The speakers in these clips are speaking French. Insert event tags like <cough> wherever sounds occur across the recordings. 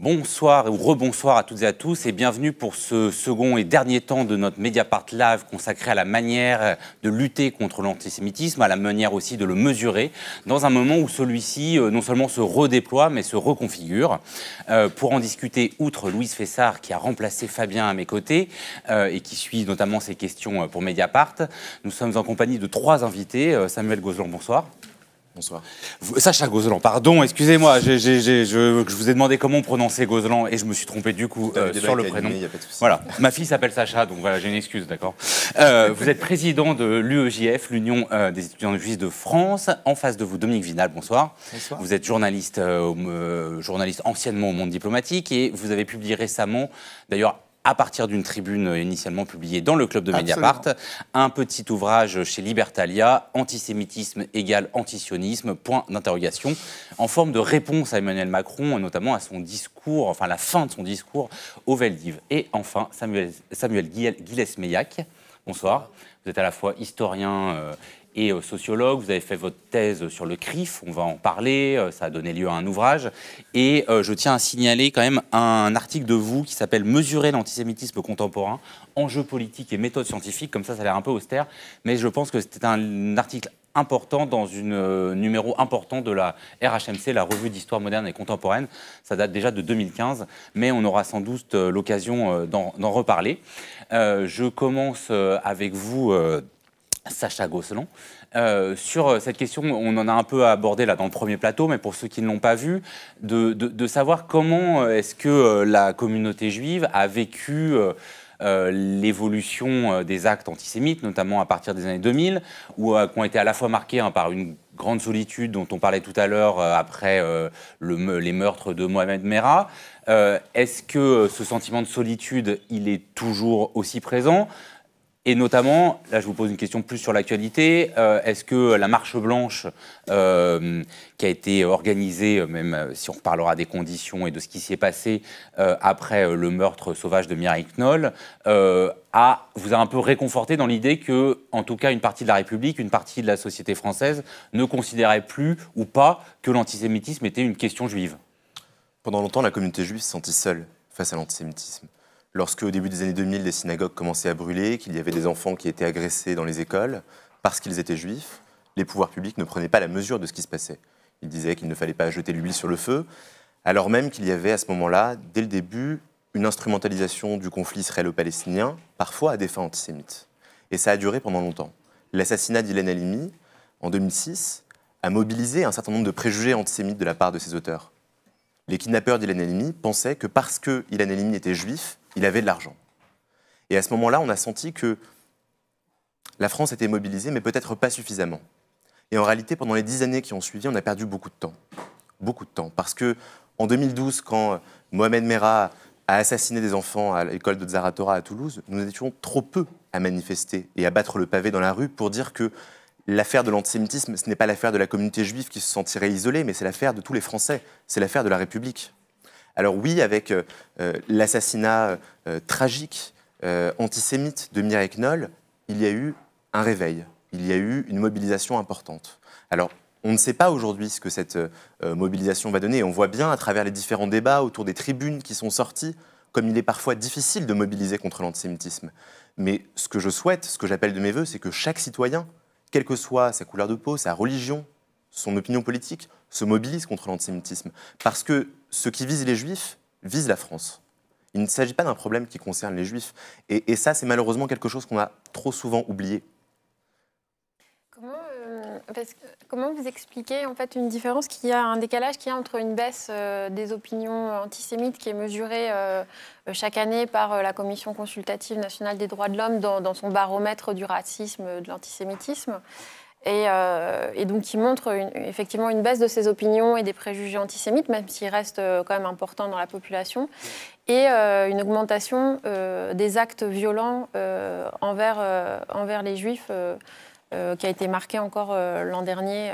Bonsoir ou rebonsoir à toutes et à tous et bienvenue pour ce second et dernier temps de notre Mediapart Live consacré à la manière de lutter contre l'antisémitisme, à la manière aussi de le mesurer, dans un moment où celui-ci euh, non seulement se redéploie mais se reconfigure. Euh, pour en discuter, outre Louise Fessard qui a remplacé Fabien à mes côtés euh, et qui suit notamment ses questions pour Mediapart, nous sommes en compagnie de trois invités. Samuel Gozlan, bonsoir. Bonsoir. Euh, Sacha Gozlan, pardon, excusez-moi, je, vous ai demandé comment on prononçait Gozlan et je me suis trompé du coup euh, sur le prénom. voilà, ma fille s'appelle Sacha, donc voilà, j'ai une excuse, d'accord. Euh, vous êtes président de l'UEJF, l'Union des étudiants juifs de France. En face de vous, Dominique Vinal, bonsoir. Bonsoir. Vous êtes journaliste, journaliste anciennement au monde diplomatique et vous avez publié récemment, d'ailleurs à partir d'une tribune euh, initialement publiée dans le club de Mediapart, un petit ouvrage chez Libertalia, Antisémitisme égale antisionisme, point d'interrogation, en forme de réponse à Emmanuel Macron, et notamment à son discours, enfin la fin de son discours au Veldiv. Et enfin, Samuel, Samuel Meillac. bonsoir. Vous êtes à la fois historien, euh, et euh, sociologue. Vous avez fait votre thèse sur le CRIF, on va en parler, euh, ça a donné lieu à un ouvrage. Et euh, je tiens à signaler quand même un article de vous qui s'appelle Mesurer l'antisémitisme contemporain, enjeux politiques et méthodes scientifiques. Comme ça, ça a l'air un peu austère, mais je pense que c'était un article important dans un numéro important de la RHMC, la revue d'histoire moderne et contemporaine. Ça date déjà de 2015, mais on aura sans doute l'occasion d'en reparler. je commence avec vous. Sacha Gosselin, euh, sur euh, cette question, on en a un peu abordé là dans le premier plateau, mais pour ceux qui ne l'ont pas vu, de, savoir comment euh, est-ce que la communauté juive a vécu l'évolution des actes antisémites, notamment à partir des années 2000, où, qui ont été à la fois marqués hein, par une grande solitude dont on parlait tout à l'heure après les meurtres de Mohamed Merah. Est-ce que ce sentiment de solitude, il est toujours aussi présent et notamment, là je vous pose une question plus sur l'actualité, euh, est-ce que la marche blanche euh, qui a été organisée, euh, même si on reparlera des conditions et de ce qui s'y est passé après le meurtre sauvage de Mireille Knoll, a, vous a un peu réconforté dans l'idée que, en tout cas, une partie de la République, une partie de la société française ne considérait plus ou pas que l'antisémitisme était une question juive pendant longtemps, la communauté juive se sentit seule face à l'antisémitisme lorsque, au début des années 2000, les synagogues commençaient à brûler, qu'il y avait des enfants qui étaient agressés dans les écoles parce qu'ils étaient juifs, les pouvoirs publics ne prenaient pas la mesure de ce qui se passait. Ils disaient qu'il ne fallait pas jeter l'huile sur le feu, alors même qu'il y avait à ce moment-là, dès le début, une instrumentalisation du conflit israélo-palestinien, parfois à des fins antisémites. Et ça a duré pendant longtemps. L'assassinat d'Hélène Halimi, en 2006, a mobilisé un certain nombre de préjugés antisémites de la part de ses auteurs. Les kidnappeurs d'Hélène Halimi pensaient que parce que Ilan était juif, il avait de l'argent. Et à ce moment-là, on a senti que la France était mobilisée, mais peut-être pas suffisamment. Et en réalité, pendant les dix années qui ont suivi, on a perdu beaucoup de temps. Beaucoup de temps. Parce que en 2012, quand Mohamed Merah a assassiné des enfants à l'école de Zaratora à Toulouse, nous étions trop peu à manifester et à battre le pavé dans la rue pour dire que l'affaire de l'antisémitisme, ce n'est pas l'affaire de la communauté juive qui se sentirait isolée, mais c'est l'affaire de tous les Français, c'est l'affaire de la République. Alors oui, avec euh, euh, l'assassinat euh, tragique, antisémite de Mireille Knoll, il y a eu un réveil, il y a eu une mobilisation importante. Alors on ne sait pas aujourd'hui ce que cette mobilisation va donner. on voit bien à travers les différents débats autour des tribunes qui sont sorties, comme il est parfois difficile de mobiliser contre l'antisémitisme. Mais ce que je souhaite, ce que j'appelle de mes voeux, c'est que chaque citoyen, quelle que soit sa couleur de peau, sa religion, son opinion politique, se mobilise contre l'antisémitisme. Parce que ce qui vise les Juifs vise la France. Il ne s'agit pas d'un problème qui concerne les Juifs. Et, ça, c'est malheureusement quelque chose qu'on a trop souvent oublié. Euh, comment, vous expliquez en fait une différence qu'il y a un décalage qu'il y a entre une baisse euh, des opinions antisémites qui est mesurée euh, chaque année par la Commission consultative nationale des droits de l'homme dans, dans, son baromètre du racisme, de l'antisémitisme, euh, et, donc, qui montre effectivement une baisse de ses opinions et des préjugés antisémites, même s'ils restent euh, quand même importants dans la population, et euh, une augmentation des actes violents envers, envers les juifs, qui a été marquée encore l'an dernier.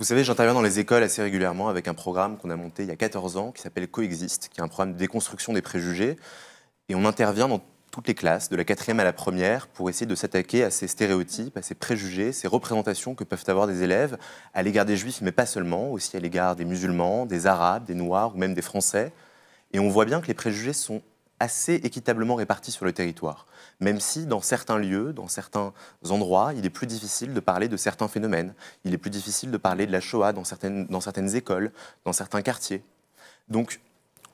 Vous savez, j'interviens dans les écoles assez régulièrement avec un programme qu'on a monté il y a 14 ans qui s'appelle Coexiste, qui est un programme de déconstruction des préjugés. Et on intervient dans les classes, de la quatrième à la première, pour essayer de s'attaquer à ces stéréotypes, à ces préjugés, ces représentations que peuvent avoir des élèves à l'égard des juifs, mais pas seulement, aussi à l'égard des musulmans, des arabes, des noirs ou même des français. Et on voit bien que les préjugés sont assez équitablement répartis sur le territoire, même si dans certains lieux, dans certains endroits, il est plus difficile de parler de certains phénomènes, il est plus difficile de parler de la Shoah dans certaines, dans certaines écoles, dans certains quartiers. Donc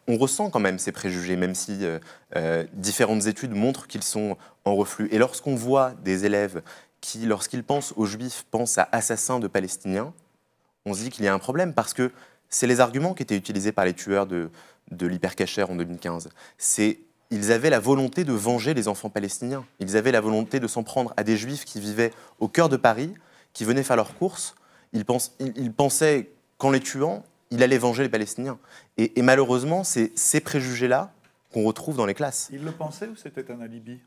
on ressent quand même ces préjugés, même si euh, euh, différentes études montrent qu'ils sont en reflux. Et lorsqu'on voit des élèves qui, lorsqu'ils pensent aux juifs, pensent à assassins de Palestiniens, on se dit qu'il y a un problème parce que c'est les arguments qui étaient utilisés par les tueurs de, de en 2015. C'est ils avaient la volonté de venger les enfants palestiniens. Ils avaient la volonté de s'en prendre à des juifs qui vivaient au cœur de Paris, qui venaient faire leurs courses. ils pensaient qu'en les tuant, il allait venger les Palestiniens. Et, malheureusement, c'est ces préjugés-là qu'on retrouve dans les classes. Il le pensait ou c'était un alibi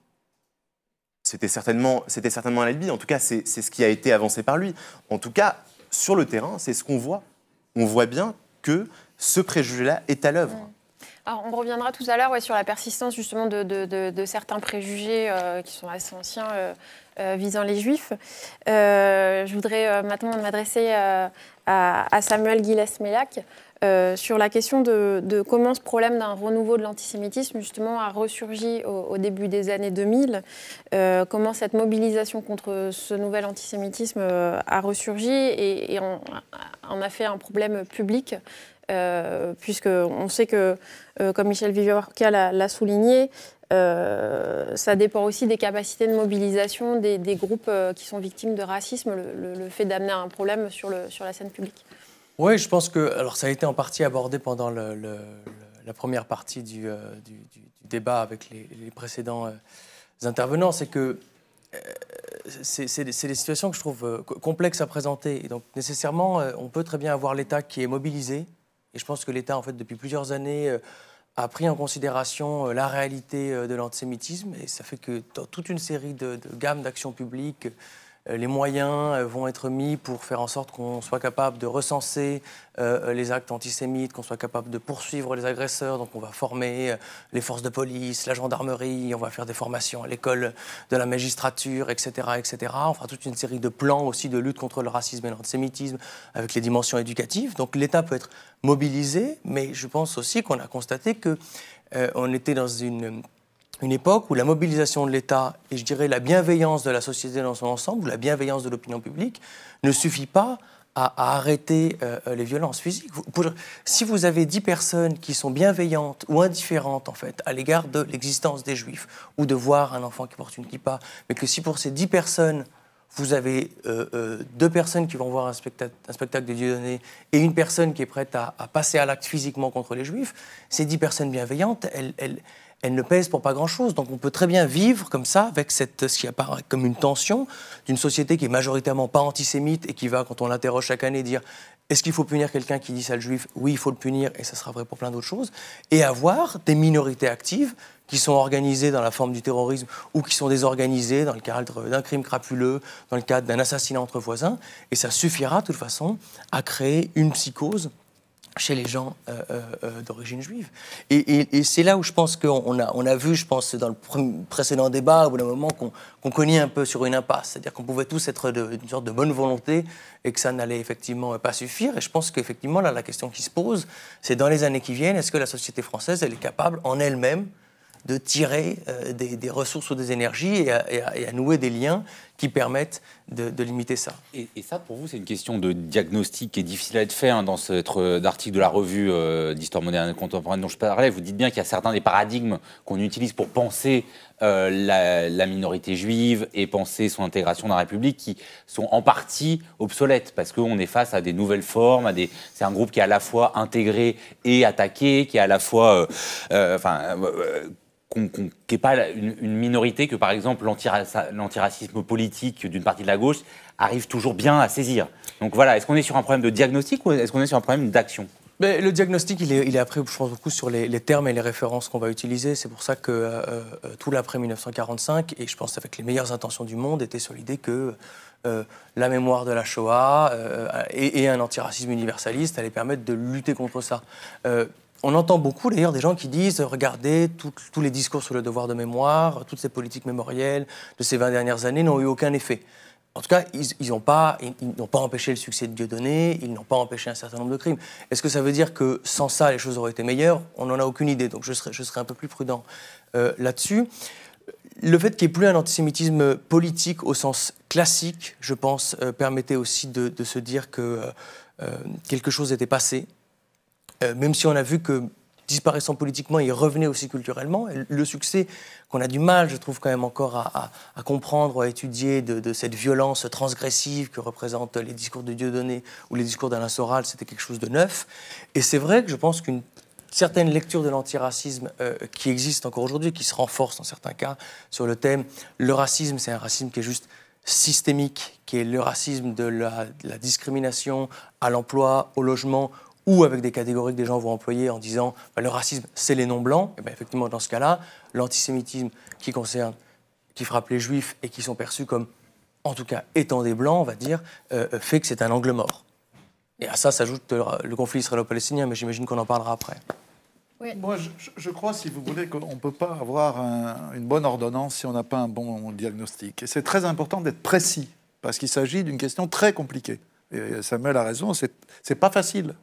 C'était certainement, c'était certainement un alibi. En tout cas, c'est ce qui a été avancé par lui. En tout cas, sur le terrain, c'est ce qu'on voit. On voit bien que ce préjugé-là est à l'œuvre on reviendra tout à l'heure sur la persistance justement de, certains préjugés euh, qui sont assez anciens euh, euh, visant les juifs. je voudrais maintenant m'adresser à, Samuel Guillas-Mélac. sur la question de, comment ce problème d'un renouveau de l'antisémitisme justement a ressurgi au, début des années 2000, comment cette mobilisation contre ce nouvel antisémitisme a ressurgi et, en, a fait un problème public euh, puisqu'on sait que, euh, comme Michel Viviorca l'a souligné, euh, ça dépend aussi des capacités de mobilisation des, groupes qui sont victimes de racisme, le, fait d'amener un problème sur, le, sur la scène publique. Oui, je pense que alors ça a été en partie abordé pendant la première partie du, débat avec les, précédents intervenants, c'est que c'est des situations que je trouve complexes à présenter. Et donc nécessairement, on peut très bien avoir l'État qui est mobilisé, et je pense que l'État, en fait, depuis plusieurs années, euh, a pris en considération euh, la réalité euh, de l'antisémitisme. Et ça fait que dans toute une série de, de gammes d'actions publiques, euh, les moyens euh, vont être mis pour faire en sorte qu'on soit capable de recenser euh, les actes antisémites, qu'on soit capable de poursuivre les agresseurs. Donc on va former les forces de police, la gendarmerie, on va faire des formations à l'école de la magistrature, etc., etc. On fera toute une série de plans aussi de lutte contre le racisme et l'antisémitisme avec les dimensions éducatives. Donc l'État peut être mobilisé, mais je pense aussi qu'on a constaté qu'on était dans une une époque où la mobilisation de l'État et je dirais la bienveillance de la société dans son ensemble, ou la bienveillance de l'opinion publique, ne suffit pas à, arrêter euh, euh, les violences physiques. si vous avez dix personnes qui sont bienveillantes ou indifférentes en fait à l'égard de l'existence des juifs ou de voir un enfant qui porte une kippa, mais que si pour ces dix personnes vous avez euh, deux personnes qui vont voir un spectacle, de Dieu donné, et une personne qui est prête à, passer à l'acte physiquement contre les juifs, ces dix personnes bienveillantes, elles, elle ne pèse pour pas grand-chose. Donc on peut très bien vivre comme ça, avec cette, ce qui apparaît comme une tension d'une société qui est majoritairement pas antisémite et qui va, quand on l'interroge chaque année, dire est-ce qu'il faut punir quelqu'un qui dit ça le juif Oui, il faut le punir, et ça sera vrai pour plein d'autres choses. Et avoir des minorités actives qui sont organisées dans la forme du terrorisme ou qui sont désorganisées dans le cadre d'un crime crapuleux, dans le cadre d'un assassinat entre voisins. Et ça suffira, de toute façon, à créer une psychose chez les gens euh, euh, euh, d'origine juive. Et, c'est là où je pense qu'on a, on a vu, je pense, dans le précédent débat, au bout d'un moment, qu'on qu cognait un peu sur une impasse. C'est-à-dire qu'on pouvait tous être d'une sorte de bonne volonté et que ça n'allait effectivement pas suffire. Et je pense qu'effectivement, là, la question qui se pose, c'est dans les années qui viennent, est-ce que la société française, elle est capable en elle-même de tirer des, ressources ou des énergies et à nouer des liens qui permettent de, limiter ça. Et, ça, pour vous, c'est une question de diagnostic qui est difficile à être fait hein, dans cet article de la revue euh, d'histoire moderne et contemporaine dont je parlais. Vous dites bien qu'il y a certains des paradigmes qu'on utilise pour penser euh, la, minorité juive et penser son intégration dans la République qui sont en partie obsolètes parce qu'on est face à des nouvelles formes, c'est un groupe qui est à la fois intégré et attaqué, qui est à la fois... Euh, qu'on qu pas une, minorité que, par exemple, l'antiracisme politique d'une partie de la gauche arrive toujours bien à saisir. Donc voilà, est-ce qu'on est sur un problème de diagnostic ou est-ce qu'on est sur un problème d'action ben, le diagnostic, il est, il après, je pense beaucoup sur les, termes et les références qu'on va utiliser. C'est pour ça que euh, euh, tout l'après 1945, et je pense avec les meilleures intentions du monde, était sur l'idée que euh, la mémoire de la Shoah et, et, un antiracisme universaliste allait permettre de lutter contre ça. On entend beaucoup d'ailleurs des gens qui disent euh, regardez, tous les discours sur le devoir de mémoire, toutes ces politiques mémorielles de ces 20 dernières années n'ont eu aucun effet. En tout cas, ils n'ont pas, ils, pas empêché le succès de dieu donné ils n'ont pas empêché un certain nombre de crimes. Est-ce que ça veut dire que sans ça, les choses auraient été meilleures On n'en a aucune idée, donc je serais serai un peu plus prudent euh, là-dessus. Le fait qu'il n'y ait plus un antisémitisme politique au sens classique, je pense, euh, permettait aussi de, se dire que quelque chose était passé, euh, même si on a vu que disparaissant politiquement, il revenait aussi culturellement. le succès qu'on a du mal, je trouve, quand même encore à, comprendre ou à étudier de, cette violence transgressive que représentent les discours de Dieudonné ou les discours d'Alain Soral, c'était quelque chose de neuf. Et c'est vrai que je pense qu'une certaine lecture de l'antiracisme euh, qui existe encore aujourd'hui, qui se renforce dans certains cas sur le thème le racisme, c'est un racisme qui est juste systémique, qui est le racisme de la discrimination à l'emploi, au logement, ou avec des catégories que des gens vont employer en disant bah, le racisme, c'est les non-blancs. Et eh ben, effectivement, dans ce cas-là, l'antisémitisme qui concerne, qui frappe les juifs et qui sont perçus comme, en tout cas étant des blancs, on va dire, euh, euh, fait que c'est un angle mort. Et à ça s'ajoute euh, le, conflit israélo-palestinien, mais j'imagine qu'on en parlera après. Moi, je, crois, si vous voulez, qu'on ne peut pas avoir une bonne ordonnance si on n'a pas un bon diagnostic. Et c'est très important d'être précis, parce qu'il s'agit d'une question très compliquée. Et Samuel a raison, c'est pas facile.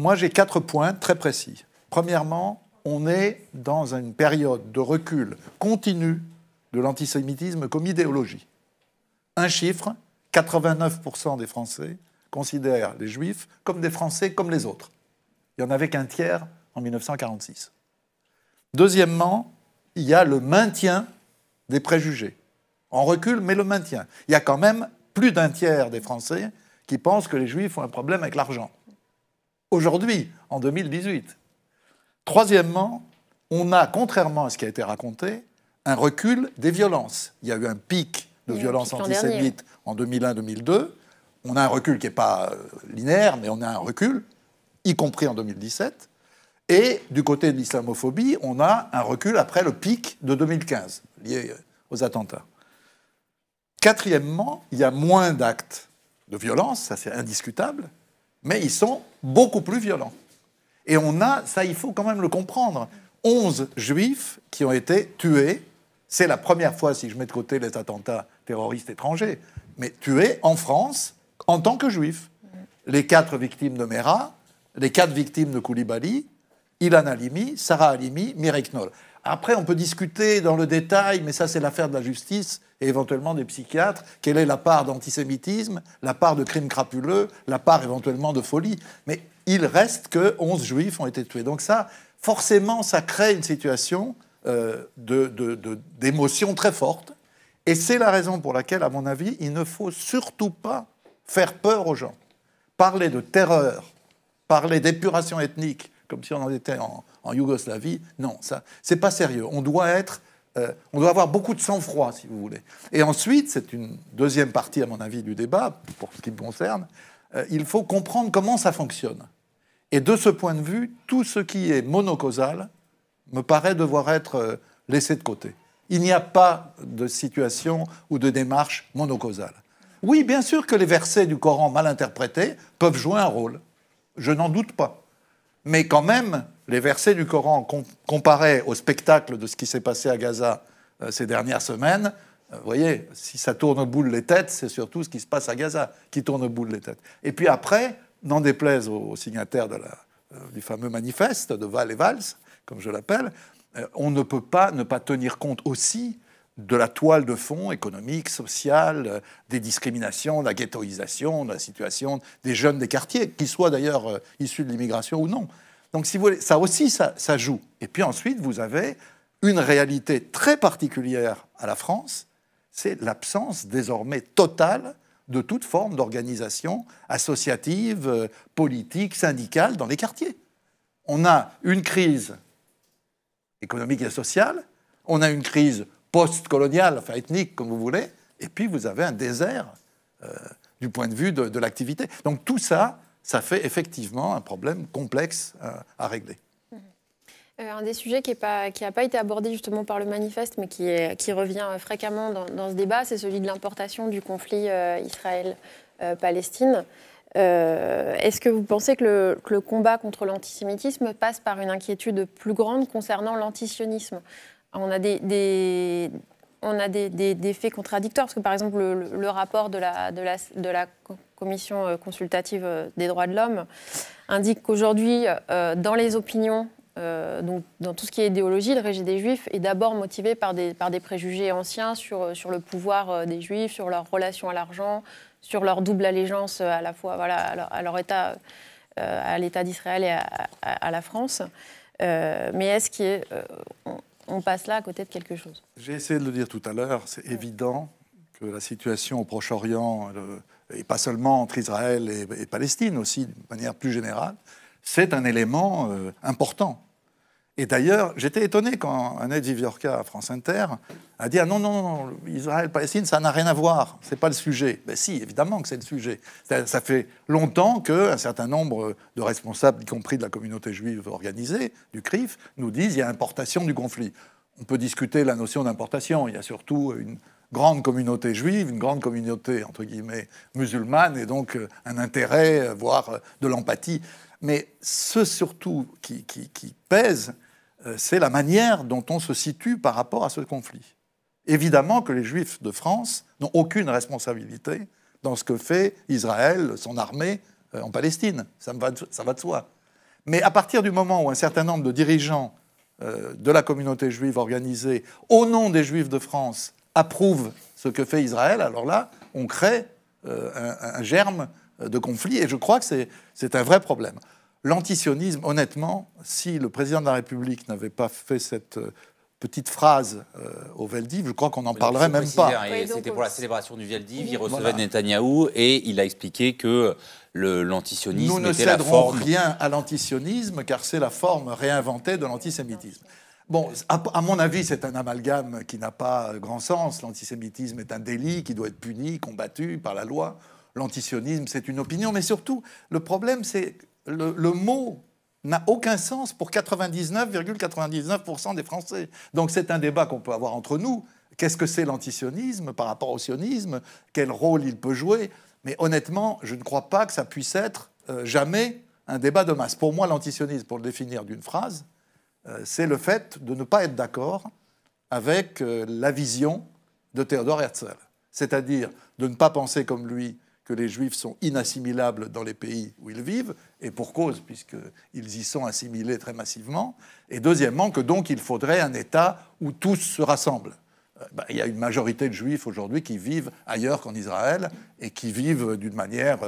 Moi, j'ai quatre points très précis. Premièrement, on est dans une période de recul continu de l'antisémitisme comme idéologie. Un chiffre, 89% des Français considèrent les Juifs comme des Français comme les autres. Il n'y en avait qu'un tiers en 1946. Deuxièmement, il y a le maintien des préjugés. En recul, mais le maintien. Il y a quand même plus d'un tiers des Français qui pensent que les Juifs ont un problème avec l'argent aujourd'hui, en 2018. Troisièmement, on a, contrairement à ce qui a été raconté, un recul des violences. Il y a eu un pic de violences antisémites en 2001-2002. On a un recul qui n'est pas euh, linéaire, mais on a un recul, y compris en 2017. Et du côté de l'islamophobie, on a un recul après le pic de 2015, lié euh, aux attentats. Quatrièmement, il y a moins d'actes de violence, ça c'est indiscutable, mais ils sont beaucoup plus violents. Et on a, ça il faut quand même le comprendre, 11 juifs qui ont été tués. C'est la première fois, si je mets de côté les attentats terroristes étrangers, mais tués en France en tant que juifs. Les quatre victimes de Mera, les quatre victimes de Koulibaly, Ilan Alimi, Sarah Alimi, Mirek Knoll. Après, on peut discuter dans le détail, mais ça c'est l'affaire de la justice et éventuellement des psychiatres, quelle est la part d'antisémitisme, la part de crimes crapuleux, la part éventuellement de folie. Mais il reste que 11 juifs ont été tués. Donc ça, forcément, ça crée une situation euh, d'émotion très forte. Et c'est la raison pour laquelle, à mon avis, il ne faut surtout pas faire peur aux gens. Parler de terreur, parler d'épuration ethnique, comme si on en était en, en Yougoslavie. Non, ça, c'est pas sérieux. On doit être, euh, on doit avoir beaucoup de sang-froid, si vous voulez. Et ensuite, c'est une deuxième partie, à mon avis, du débat, pour ce qui me concerne, euh, il faut comprendre comment ça fonctionne. Et de ce point de vue, tout ce qui est monocausal me paraît devoir être euh, laissé de côté. Il n'y a pas de situation ou de démarche monocausale. Oui, bien sûr que les versets du Coran mal interprétés peuvent jouer un rôle. Je n'en doute pas. Mais quand même, les versets du Coran comparés au spectacle de ce qui s'est passé à Gaza euh, ces dernières semaines, euh, vous voyez, si ça tourne au bout les têtes, c'est surtout ce qui se passe à Gaza qui tourne au bout les têtes. Et puis après, n'en déplaise aux, signataires euh, du fameux manifeste de Val et Valls, comme je l'appelle, on ne peut pas ne pas tenir compte aussi de la toile de fond économique, sociale, des discriminations, de la ghettoisation, de la situation des jeunes des quartiers, qu'ils soient d'ailleurs issus de l'immigration ou non. Donc, si vous voulez, ça aussi, ça, joue. Et puis ensuite, vous avez une réalité très particulière à la France, c'est l'absence désormais totale de toute forme d'organisation associative, euh, politique, syndicale dans les quartiers. On a une crise économique et sociale, on a une crise post-coloniale, enfin ethnique, comme vous voulez, et puis vous avez un désert euh, du point de vue de, de l'activité. Donc tout ça, ça fait effectivement un problème complexe euh, à, régler. Euh, un des sujets qui n'a pas, pas, été abordé justement par le manifeste, mais qui, est, qui revient euh, fréquemment dans, ce débat, c'est celui de l'importation du conflit Israël-Palestine. Est-ce que vous pensez que le, combat contre l'antisémitisme passe par une inquiétude plus grande concernant l'antisionisme On a des, on a des, faits contradictoires, parce que par exemple le, rapport de la, de la, de la commission euh, consultative euh, des droits de l'homme indique qu'aujourd'hui, euh, dans les opinions, donc dans tout ce qui est idéologie, le régime des juifs est d'abord motivé par des, des préjugés anciens sur, sur le pouvoir des juifs, sur leur relation à l'argent, sur leur double allégeance à la fois voilà, à, leur, État, à l'État d'Israël et à, la France. mais est-ce qu'on passe là à côté de quelque chose J'ai essayé de le dire tout à l'heure, c'est évident la situation au Proche-Orient, et pas seulement entre Israël et, Palestine, aussi de manière plus générale, c'est un élément euh, important. Et d'ailleurs, j'étais étonné quand un Viviorca à France Inter a dit ah non non non Israël-Palestine ça n'a rien à voir, c'est pas le sujet. Ben si, évidemment que c'est le sujet. Ça, fait longtemps que un certain nombre de responsables, y compris de la communauté juive organisée du CRIF, nous disent il y a importation du conflit. On peut discuter la notion d'importation. Il y a surtout une grande communauté juive, une grande communauté, entre guillemets, musulmane, et donc euh, un intérêt, euh, voire euh, de l'empathie. Mais ce surtout qui, pèse, c'est la manière dont on se situe par rapport à ce conflit. Évidemment que les Juifs de France n'ont aucune responsabilité dans ce que fait Israël, son armée en Palestine. Ça, me va, ça va de soi. Mais à partir du moment où un certain nombre de dirigeants de la communauté juive organisée, au nom des Juifs de France, approuve ce que fait Israël, alors là, on crée euh, un, germe de conflit, et je crois que c'est un vrai problème. L'antisionisme, honnêtement, si le président de la République n'avait pas fait cette euh, petite phrase euh, au Veldiv, je crois qu'on n'en parlerait même pas. Hein, c'était pour la célébration du Veldiv, il recevait Netanyahou, et il a expliqué que l'antisionisme était la forme... Nous ne céderons rien à l'antisionisme, car c'est la forme réinventée de l'antisémitisme. Bon, à, mon avis, c'est un amalgame qui n'a pas grand sens. L'antisémitisme est un délit qui doit être puni, combattu par la loi. L'antisionisme, c'est une opinion. Mais surtout, le problème, c'est le, le mot n'a aucun sens pour 99,99% des Français. Donc c'est un débat qu'on peut avoir entre nous. Qu'est-ce que c'est l'antisionisme par rapport au sionisme Quel rôle il peut jouer Mais honnêtement, je ne crois pas que ça puisse être euh, jamais un débat de masse. Pour moi, l'antisionisme, pour le définir d'une phrase, euh, c'est le fait de ne pas être d'accord avec euh, la vision de Théodore Herzl, c'est-à-dire de ne pas penser comme lui que les juifs sont inassimilables dans les pays où ils vivent, et pour cause, puisqu'ils y sont assimilés très massivement, et deuxièmement, que donc il faudrait un État où tous se rassemblent. Euh, bah, il y a une majorité de juifs aujourd'hui qui vivent ailleurs qu'en Israël et qui vivent d'une manière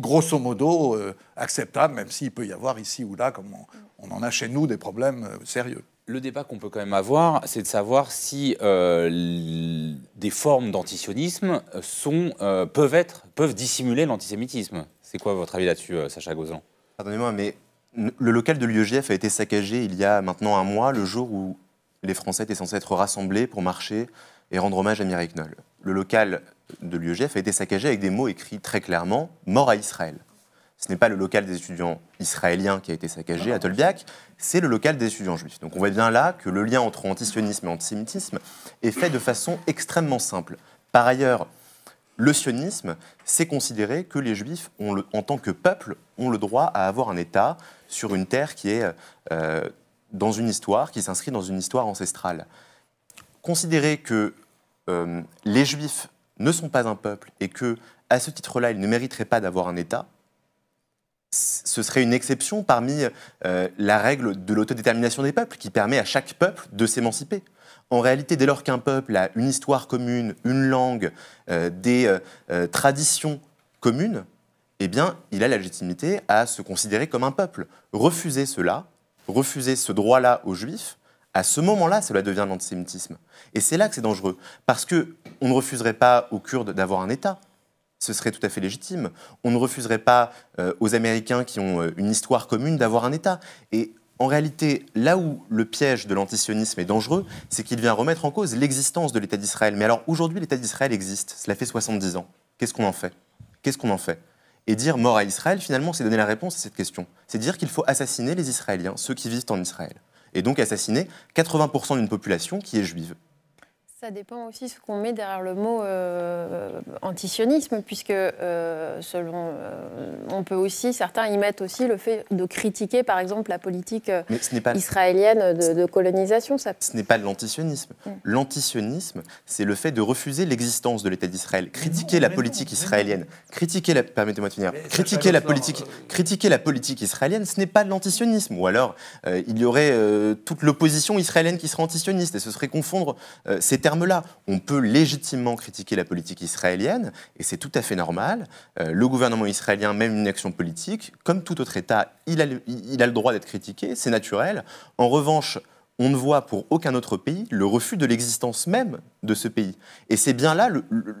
grosso modo euh, acceptable, même s'il peut y avoir ici ou là, comme on, en a chez nous, des problèmes euh, sérieux. Le débat qu'on peut quand même avoir, c'est de savoir si euh, des formes d'antisionisme sont, peuvent, être, peuvent dissimuler l'antisémitisme. C'est quoi votre avis là-dessus, Sacha Gozan Pardonnez-moi, mais le local de l'UEGF a été saccagé il y a maintenant un mois, le jour où les Français étaient censés être rassemblés pour marcher et rendre hommage à Mireille Knoll le local de l'UEGF a été saccagé avec des mots écrits très clairement Mort à Israël. Ce n'est pas le local des étudiants israéliens qui a été saccagé à Tolbiac, c'est le local des étudiants juifs. Donc on voit bien là que le lien entre antisionisme et antisémitisme est fait de façon extrêmement simple. Par ailleurs, le sionisme, c'est considérer que les juifs, en tant que peuple, ont le droit à avoir un État sur une terre qui est euh, dans une histoire, qui s'inscrit dans une histoire ancestrale. Considérer que euh, les Juifs ne sont pas un peuple et que, à ce titre-là, ils ne mériteraient pas d'avoir un État, ce serait une exception parmi euh, la règle de l'autodétermination des peuples qui permet à chaque peuple de s'émanciper. En réalité, dès lors qu'un peuple a une histoire commune, une langue, euh, des traditions communes, eh bien, il a la légitimité à se considérer comme un peuple. Refuser cela, refuser ce droit-là aux Juifs, à ce moment-là, cela devient l'antisémitisme. Et c'est là que c'est dangereux, parce que on ne refuserait pas aux Kurdes d'avoir un État. Ce serait tout à fait légitime. On ne refuserait pas euh, aux Américains qui ont euh, une histoire commune d'avoir un État. Et en réalité, là où le piège de l'antisionisme est dangereux, c'est qu'il vient remettre en cause l'existence de l'État d'Israël. Mais alors aujourd'hui, l'État d'Israël existe. Cela fait 70 ans. Qu'est-ce qu'on en fait Qu'est-ce qu'on en fait Et dire mort à Israël, finalement, c'est donner la réponse à cette question. C'est dire qu'il faut assassiner les Israéliens, ceux qui vivent en Israël et donc assassiner 80% d'une population qui est juive. Ça dépend aussi ce qu'on met derrière le mot euh, antisionisme, puisque euh, selon, euh, on peut aussi, certains y mettent aussi le fait de critiquer, par exemple, la politique israélienne de, colonisation. Ça... Ce n'est pas de l'antisionisme. Mm. L'antisionisme, c'est le fait de refuser l'existence de l'État d'Israël, critiquer la politique israélienne, critiquer la, permettez-moi de finir, critiquer la politique, critiquer la politique israélienne, ce n'est pas de l'antisionisme. Ou alors, il y aurait toute l'opposition israélienne qui serait antisioniste, et ce serait confondre. C'était là On peut légitimement critiquer la politique israélienne, et c'est tout à fait normal. Euh, le gouvernement israélien mène une action politique. Comme tout autre État, il a, le droit d'être critiqué, c'est naturel. En revanche, on ne voit pour aucun autre pays le refus de l'existence même de ce pays. Et c'est bien là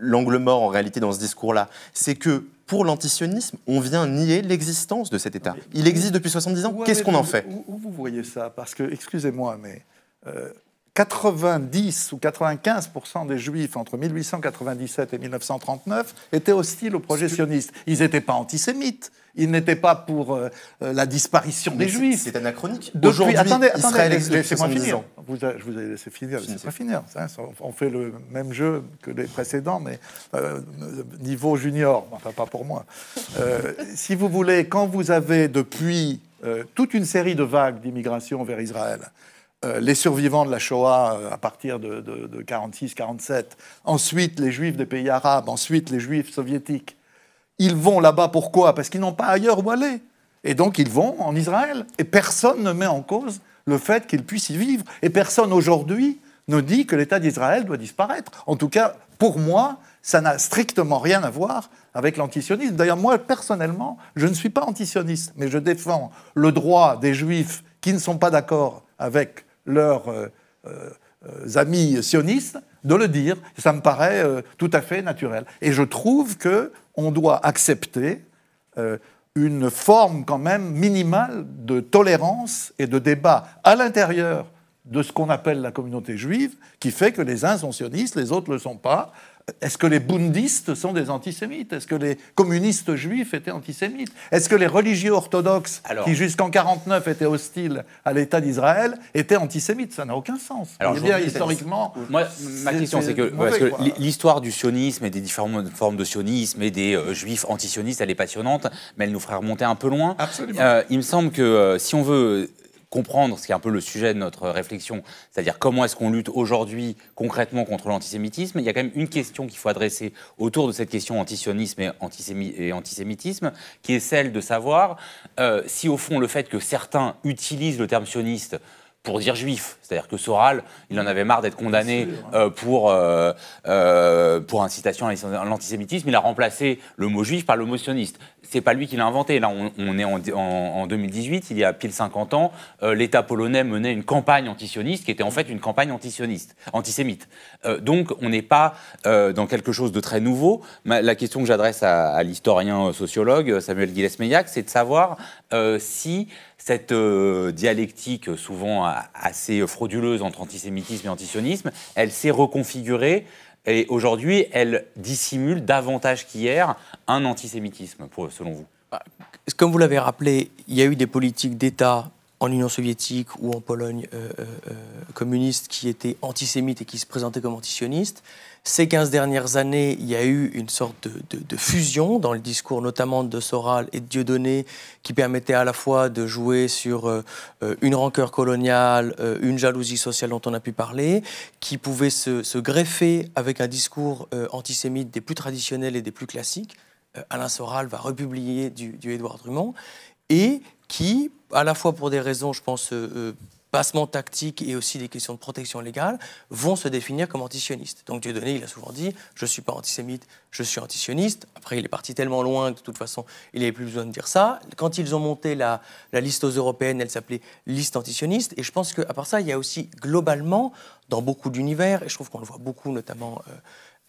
l'angle mort en réalité dans ce discours-là. C'est que pour l'antisionisme, on vient nier l'existence de cet État. Il existe depuis 70 ans, qu'est-ce qu'on en fait où, vous voyez ça Parce que, excusez-moi, mais euh, 90 ou 95 des juifs entre 1897 et 1939 étaient hostiles au projet Ils n'étaient pas antisémites. Ils n'étaient pas pour euh, euh, la disparition des juifs. C'est anachronique. Aujourd'hui, attendez, attendez laissez-moi finir. je vous ai laissé finir, On fait le même jeu que les précédents, mais euh, niveau junior, enfin pas pour moi. si vous voulez, quand vous avez depuis toute une série de vagues d'immigration vers Israël, euh, les survivants de la Shoah euh, à partir de, de, de 46-47, ensuite les juifs des pays arabes, ensuite les juifs soviétiques. Ils vont là-bas pourquoi Parce qu'ils n'ont pas ailleurs où aller. Et donc ils vont en Israël. Et personne ne met en cause le fait qu'ils puissent y vivre. Et personne aujourd'hui ne dit que l'État d'Israël doit disparaître. En tout cas, pour moi, ça n'a strictement rien à voir avec l'antisionisme. D'ailleurs, moi, personnellement, je ne suis pas antisioniste, mais je défends le droit des juifs qui ne sont pas d'accord avec leurs euh, euh, amis sionistes de le dire. Ça me paraît euh, tout à fait naturel. Et je trouve que on doit accepter une forme quand même minimale de tolérance et de débat à l'intérieur de ce qu'on appelle la communauté juive, qui fait que les uns sont sionistes, les autres ne le sont pas, est-ce que les bundistes sont des antisémites Est-ce que les communistes juifs étaient antisémites Est-ce que les religieux orthodoxes, qui jusqu'en 49 étaient hostiles à l'État d'Israël, étaient antisémites Ça n'a aucun sens. Alors, eh bien, historiquement. ma question, c'est que, que l'histoire du sionisme et des différentes formes de sionisme et des euh, juifs antisionistes, elle est passionnante, mais elle nous ferait remonter un peu loin. Absolument. Euh, il me semble que euh, si on veut comprendre ce qui est un peu le sujet de notre réflexion, c'est-à-dire comment est-ce qu'on lutte aujourd'hui concrètement contre l'antisémitisme, il y a quand même une question qu'il faut adresser autour de cette question antisionisme et, antisémitisme, qui est celle de savoir euh, si au fond le fait que certains utilisent le terme sioniste pour dire juif. C'est-à-dire que Soral, il en avait marre d'être condamné euh, pour, euh, euh, pour incitation à l'antisémitisme. Il a remplacé le mot juif par le mot sioniste. C'est pas lui qui l'a inventé. Là, on, est en, 2018, il y a pile 50 ans, l'État polonais menait une campagne antisioniste qui était en fait une campagne antisioniste, antisémite. donc, on n'est pas dans quelque chose de très nouveau. la question que j'adresse à, l'historien sociologue Samuel gilles meillac c'est de savoir si cette euh, dialectique euh, souvent euh, assez frauduleuse entre antisémitisme et antisionisme, elle s'est reconfigurée et aujourd'hui, elle dissimule davantage qu'hier un antisémitisme, selon vous. Bah, comme vous l'avez rappelé, il y a eu des politiques d'État en Union soviétique ou en Pologne euh, euh, euh, communiste qui étaient antisémites et qui se présentaient comme antisionistes. Ces 15 dernières années, il y a eu une sorte de, fusion dans le discours notamment de Soral et de Dieudonné qui permettait à la fois de jouer sur une rancœur coloniale, une jalousie sociale dont on a pu parler, qui pouvait se, greffer avec un discours antisémite des plus traditionnels et des plus classiques. Alain Soral va republier du, du Édouard Drummond et qui, à la fois pour des raisons, je pense, euh, passement euh, tactique et aussi des questions de protection légale, vont se définir comme antisionistes. Donc Donné, il a souvent dit Je ne suis pas antisémite, je suis antisioniste. Après, il est parti tellement loin que de toute façon, il n'avait plus besoin de dire ça. Quand ils ont monté la, liste aux européennes, elle s'appelait liste antisioniste. Et je pense qu'à part ça, il y a aussi globalement, dans beaucoup d'univers, et je trouve qu'on le voit beaucoup, notamment. Euh,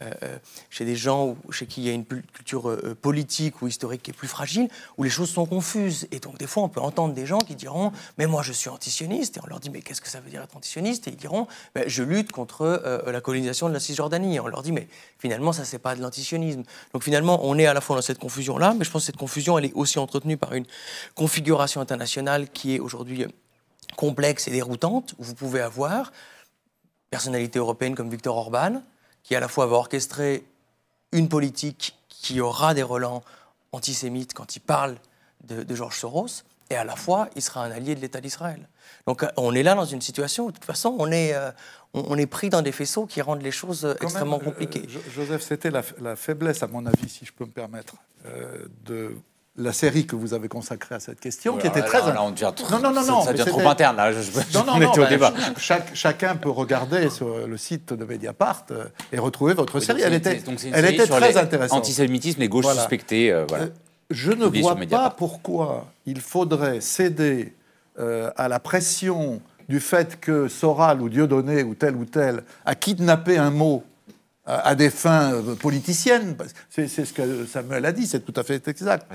euh, euh, chez des gens où, chez qui il y a une culture euh, politique ou historique qui est plus fragile, où les choses sont confuses. Et donc des fois, on peut entendre des gens qui diront ⁇ Mais moi, je suis antisioniste ⁇ et on leur dit ⁇ Mais qu'est-ce que ça veut dire être antisioniste ?⁇ Et ils diront ben, Je lutte contre la colonisation de la Cisjordanie ⁇ Et on leur dit ⁇ Mais finalement, ça, c'est pas de l'antisionisme. Donc finalement, on est à la fois dans cette confusion-là, mais je pense que cette confusion, elle est aussi entretenue par une configuration internationale qui est aujourd'hui complexe et déroutante, où vous pouvez avoir personnalité européenne comme Victor Orban, qui à la fois va orchestrer une politique qui aura des relents antisémites quand il parle de, Georges Soros, et à la fois, il sera un allié de l'État d'Israël. Donc euh, on est là dans une situation où, de toute façon, on est, euh, on est pris dans des faisceaux qui rendent les choses euh, extrêmement compliquées. Joseph, c'était la, la, faiblesse, à mon avis, si je peux me permettre, de la série que vous avez consacrée à cette question, qui était très... Non, non, non, non. Ça, devient trop interne, <laughs> on était au débat. Chaque, chacun peut regarder sur le site de Mediapart euh, et retrouver votre série. Elle était, donc elle était très intéressante. Antisémitisme et gauche suspectée. voilà. Euh, euh, je ne vois pas pourquoi il faudrait céder à la pression du fait que Soral ou Dieudonné ou tel ou tel a kidnappé un mot à des fins euh, politiciennes. C'est ce que Samuel a dit, c'est tout à fait exact.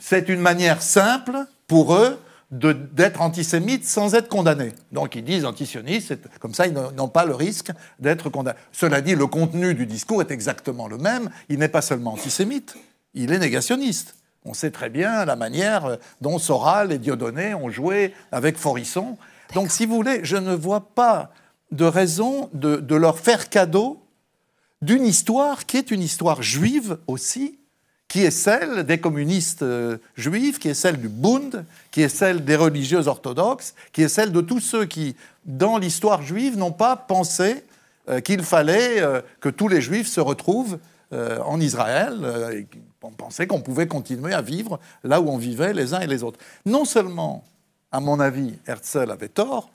C'est une manière simple pour eux d'être antisémites sans être condamnés. Donc ils disent antisionistes, comme ça ils n'ont pas le risque d'être condamnés. Cela dit, le contenu du discours est exactement le même. Il n'est pas seulement antisémite, il est négationniste. On sait très bien la manière euh, dont Soral et Diodonné ont joué avec Forisson. Donc si vous voulez, je ne vois pas de raison de leur faire cadeau d'une histoire qui est une histoire juive aussi, qui est celle des communistes euh, juifs, qui est celle du Bund, qui est celle des religieuses orthodoxes, qui est celle de tous ceux qui, dans l'histoire juive, n'ont pas pensé euh, qu'il fallait euh, que tous les juifs se retrouvent en Israël, et on pensait qu'on pouvait continuer à vivre là où on vivait les uns et les autres. Non seulement, à mon avis, Herzl avait tort,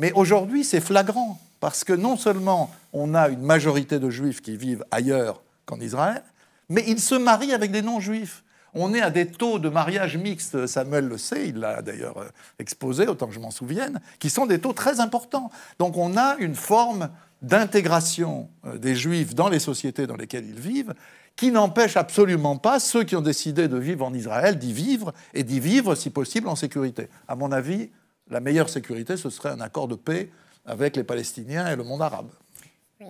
mais aujourd'hui, c'est flagrant, parce que non seulement on a une majorité de juifs qui vivent ailleurs qu'en Israël, mais ils se marient avec des non-juifs. On est à des taux de mariage mixte, Samuel le sait, il l'a d'ailleurs euh, exposé, autant que je m'en souvienne, qui sont des taux très importants. Donc on a une forme d'intégration euh, des juifs dans les sociétés dans lesquelles ils vivent qui n'empêche absolument pas ceux qui ont décidé de vivre en Israël d'y vivre et d'y vivre si possible en sécurité. À mon avis, la meilleure sécurité, ce serait un accord de paix avec les Palestiniens et le monde arabe. Oui.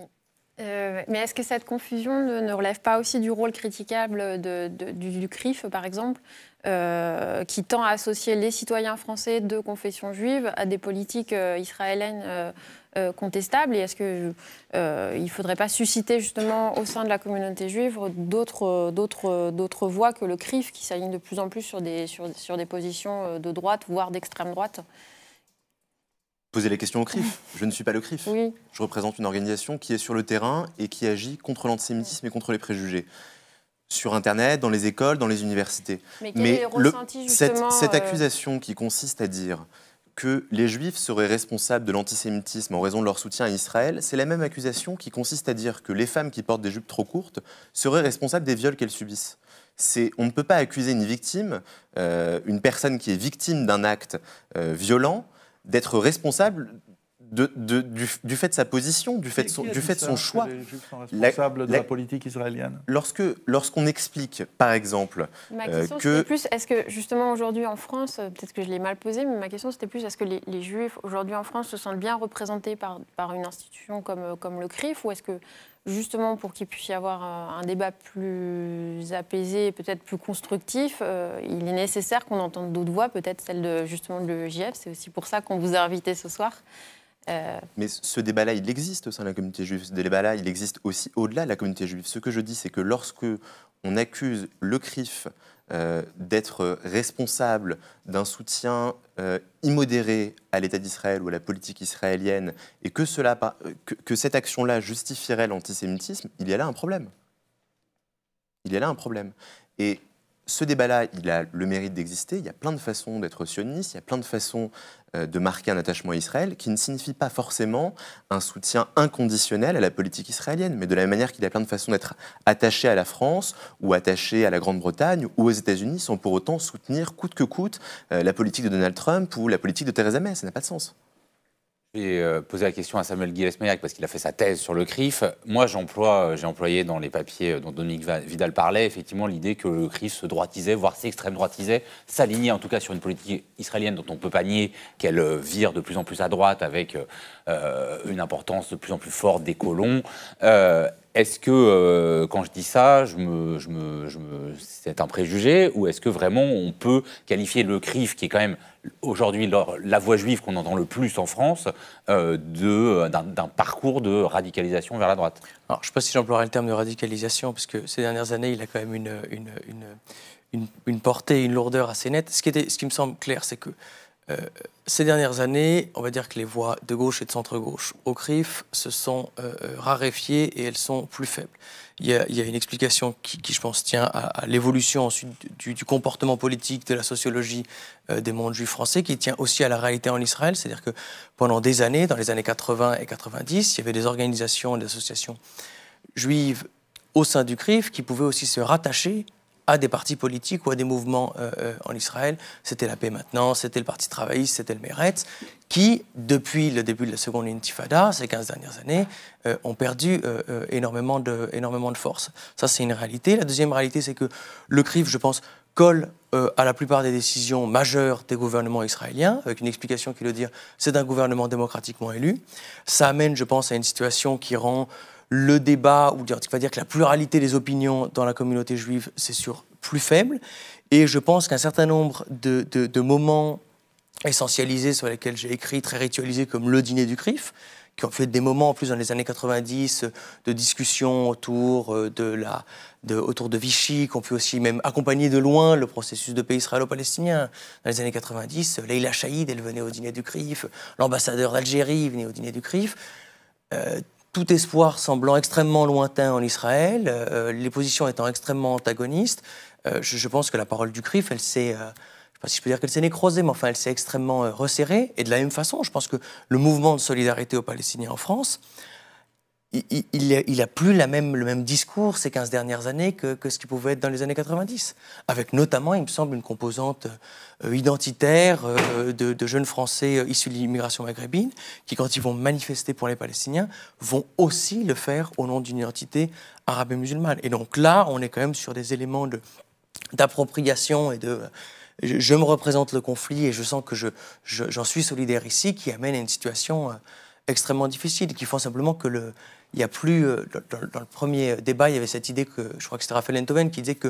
Euh, mais est-ce que cette confusion ne, relève pas aussi du rôle critiquable du, CRIF, par exemple, euh, qui tend à associer les citoyens français de confession juive à des politiques euh, israéliennes euh, contestable Et est-ce qu'il euh, ne faudrait pas susciter justement au sein de la communauté juive euh, d'autres voix que le CRIF qui s'aligne de plus en plus sur des, positions de droite, voire d'extrême droite Poser les questions au CRIF. <laughs> Je ne suis pas le CRIF. Je représente une organisation qui est sur le terrain et qui agit contre l'antisémitisme et contre les préjugés sur Internet, dans les écoles, dans les universités. Mais, Mais le, cette, cette, accusation qui consiste à dire que les juifs seraient responsables de l'antisémitisme en raison de leur soutien à Israël, c'est la même accusation qui consiste à dire que les femmes qui portent des jupes trop courtes seraient responsables des viols qu'elles subissent. on ne peut pas accuser une victime, euh, une personne qui est victime d'un acte euh, violent, d'être responsable de, du, fait de sa position, du fait de son, du fait son choix. Les de la politique israélienne. Lorsque lorsqu'on explique, par exemple, ma euh, question, c'était plus, est-ce que justement aujourd'hui en France, euh, peut-être que je l'ai mal posé, mais ma question c'était plus, est-ce que les, Juifs aujourd'hui en France se sentent bien représentés par, par une institution comme euh, comme le CRIF, ou est-ce que justement pour qu'il puisse y avoir un débat plus apaisé peut-être plus constructif, il est nécessaire qu'on entende d'autres voix, peut-être celle de, justement de l'EGF. C'est aussi pour ça qu'on vous a invité ce soir. Euh, Mais ce débat-là, il existe au sein de la communauté juive. Ce débat-là, il existe aussi au-delà de la communauté juive. Ce que je dis, c'est que lorsque on accuse le CRIF euh, d'être responsable d'un soutien euh, immodéré à l'État d'Israël ou à la politique israélienne et que, cela, que cette action-là justifierait l'antisémitisme, il y a là un problème. Il y a là un problème. Et ce débat-là, il a le mérite d'exister. Il y a plein de façons d'être sioniste, il y a plein de façons euh, de marquer un attachement à Israël, qui ne signifie pas forcément un soutien inconditionnel à la politique israélienne, mais de la même manière qu'il y a plein de façons d'être attaché à la France ou attaché à la Grande-Bretagne ou aux États-Unis sans pour autant soutenir coûte que coûte euh, la politique de Donald Trump ou la politique de Theresa May. Ça n'a pas de sens. J'ai euh, posé la question à Samuel Mayak parce qu'il a fait sa thèse sur le CRIF. Moi, j'emploie, euh, j'ai employé dans les papiers euh, dont Dominique Vidal parlait, effectivement, l'idée que le CRIF se droitisait, voire s'extrême droitisait, s'alignait en tout cas sur une politique israélienne dont on ne peut pas nier qu'elle vire de plus en plus à droite avec une importance de plus en plus forte des colons. Est-ce que, euh, quand je dis ça, je me, je me, je me, c'est un préjugé ou est-ce que vraiment on peut qualifier le CRIF, qui est quand même aujourd'hui la voix juive qu'on entend le plus en France, euh, de, d'un, parcours de radicalisation vers la droite Alors, je ne sais pas si j'emploierai le terme de radicalisation, parce que ces dernières années, il a quand même une, une, une, une portée, une lourdeur assez nette. Ce qui, ce qui me semble clair, c'est que euh, ces dernières années, on va dire que les voix de gauche et de centre-gauche au CRIF se sont euh, euh, raréfiées et elles sont plus faibles. Il y a, une explication qui, je pense, tient à, l'évolution du, comportement politique, de la sociologie des mondes juifs français, qui tient aussi à la réalité en Israël. C'est-à-dire que pendant des années, dans les années 80 et 90, il y avait des organisations, des associations juives au sein du CRIF qui pouvaient aussi se rattacher à des partis politiques ou à des mouvements euh, euh, en Israël. C'était la paix maintenant, c'était le Parti travailliste, c'était le Meretz, qui, depuis le début de la seconde intifada, ces 15 dernières années, euh, ont perdu énormément, de, énormément de force. Ça, c'est une réalité. La deuxième réalité, c'est que le CRIF, je pense, colle à la plupart des décisions majeures des gouvernements israéliens, avec une explication qui veut dire c'est un gouvernement démocratiquement élu. Ça amène, je pense, à une situation qui rend le débat, ou dire, va dire que la pluralité des opinions dans la communauté juive, c'est sûr plus faible. Et je pense qu'un certain nombre de, de, moments essentialisés sur lesquels j'ai écrit, très ritualisés, comme le dîner du CRIF, qui ont fait des moments en plus dans les années 90 de discussion autour euh, de la de, autour de Vichy, ont peut aussi même accompagner de loin le processus de paix israélo-palestinien. Dans les années 90, Leila Chaïd, elle venait au dîner du CRIF, l'ambassadeur d'Algérie venait au dîner du CRIF. Euh, tout espoir semblant extrêmement lointain en Israël, euh, les positions étant extrêmement antagonistes, euh, je, pense que la parole du CRIF, elle s'est, euh, je sais pas si je peux dire qu'elle s'est nécrosée, mais enfin, elle s'est extrêmement resserrée. Et de la même façon, je pense que le mouvement de solidarité aux Palestiniens en France, il, il, a plus la même, le même discours ces 15 dernières années que, ce qu'il pouvait être dans les années 90, avec notamment, il me semble, une composante euh, identitaire euh, de, jeunes Français euh, issus de l'immigration maghrébine, qui, quand ils vont manifester pour les Palestiniens, vont aussi le faire au nom d'une identité arabe et musulmane. Et donc là, on est quand même sur des éléments d'appropriation et de je, me représente le conflit et je sens que j'en je, suis solidaire ici, qui amène à une situation extrêmement difficile, qui font simplement que le, il n'y a plus. Euh, dans, le premier débat, il y avait cette idée que, je crois que c'était Raphaël Entoven qui disait que